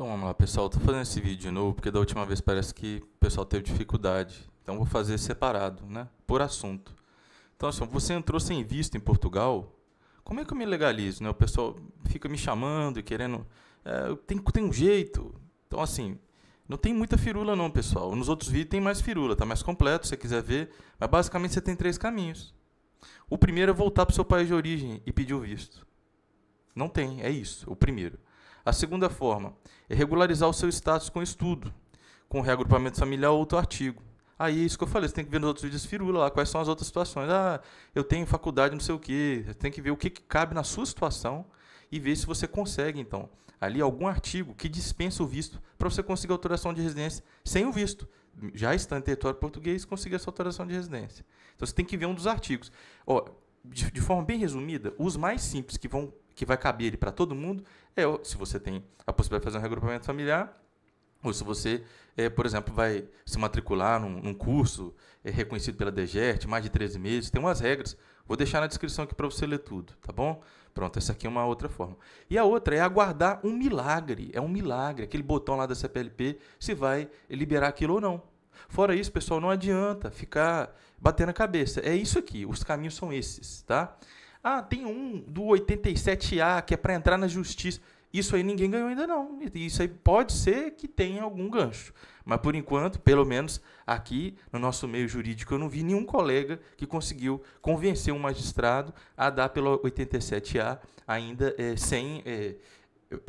Então vamos lá, pessoal. Estou fazendo esse vídeo de novo porque da última vez parece que o pessoal teve dificuldade. Então vou fazer separado, né? Por assunto. Então, assim, você entrou sem visto em Portugal, como é que eu me legalizo? Né? O pessoal fica me chamando e querendo. É, tem, tem um jeito. Então, assim, não tem muita firula, não, pessoal. Nos outros vídeos tem mais firula, tá mais completo se você quiser ver. Mas basicamente você tem três caminhos. O primeiro é voltar para o seu país de origem e pedir o visto. Não tem, é isso, o primeiro. A segunda forma é regularizar o seu status com estudo, com reagrupamento familiar ou outro artigo. Aí, é isso que eu falei, você tem que ver nos outros vídeos firula lá, quais são as outras situações. Ah, eu tenho faculdade, não sei o quê. Você tem que ver o que, que cabe na sua situação e ver se você consegue, então, ali algum artigo que dispensa o visto para você conseguir autorização de residência sem o visto. Já está em território português, conseguir essa autorização de residência. Então, você tem que ver um dos artigos. Ó, de, de forma bem resumida, os mais simples que vão que vai caber ele para todo mundo é se você tem a possibilidade de fazer um regrupamento familiar, ou se você, é, por exemplo, vai se matricular num, num curso é, reconhecido pela DGERT, mais de 13 meses, tem umas regras. Vou deixar na descrição aqui para você ler tudo, tá bom? Pronto, essa aqui é uma outra forma. E a outra é aguardar um milagre. É um milagre. Aquele botão lá da CPLP se vai liberar aquilo ou não. Fora isso, pessoal, não adianta ficar batendo a cabeça. É isso aqui. Os caminhos são esses, tá? Ah, tem um do 87A que é para entrar na justiça. Isso aí ninguém ganhou ainda não. Isso aí pode ser que tenha algum gancho. Mas por enquanto, pelo menos aqui no nosso meio jurídico, eu não vi nenhum colega que conseguiu convencer um magistrado a dar pelo 87A ainda é, sem é,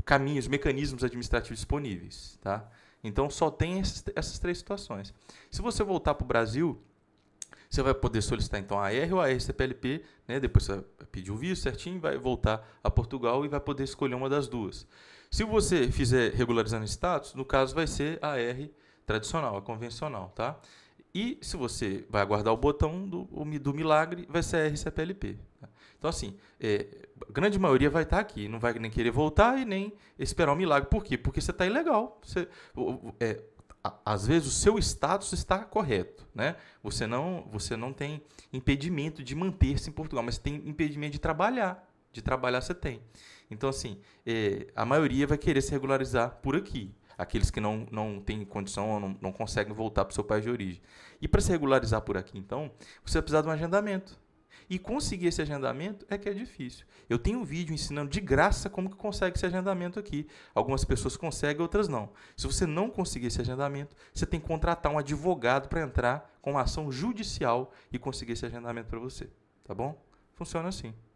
caminhos, mecanismos administrativos disponíveis. Tá? Então só tem essas, essas três situações. Se você voltar para o Brasil, você vai poder solicitar então a AR ou a RCPLP, né? depois você vai pedir o visto certinho, vai voltar a Portugal e vai poder escolher uma das duas. Se você fizer regularizando status, no caso vai ser a R tradicional, a convencional, tá? E se você vai aguardar o botão do, do milagre, vai ser a RCPLP. Tá? Né? Então, assim, é, a grande maioria vai estar aqui, não vai nem querer voltar e nem esperar o milagre. Por quê? Porque você está ilegal. Você, é, às vezes o seu status está correto, né? Você não, você não tem impedimento de manter-se em Portugal, mas tem impedimento de trabalhar, de trabalhar você tem. Então assim, é, a maioria vai querer se regularizar por aqui. Aqueles que não, não têm condição ou não, não conseguem voltar para o seu país de origem. E para se regularizar por aqui, então, você vai precisar de um agendamento. E conseguir esse agendamento é que é difícil. Eu tenho um vídeo ensinando de graça como que consegue esse agendamento aqui. Algumas pessoas conseguem, outras não. Se você não conseguir esse agendamento, você tem que contratar um advogado para entrar com uma ação judicial e conseguir esse agendamento para você, tá bom? Funciona assim.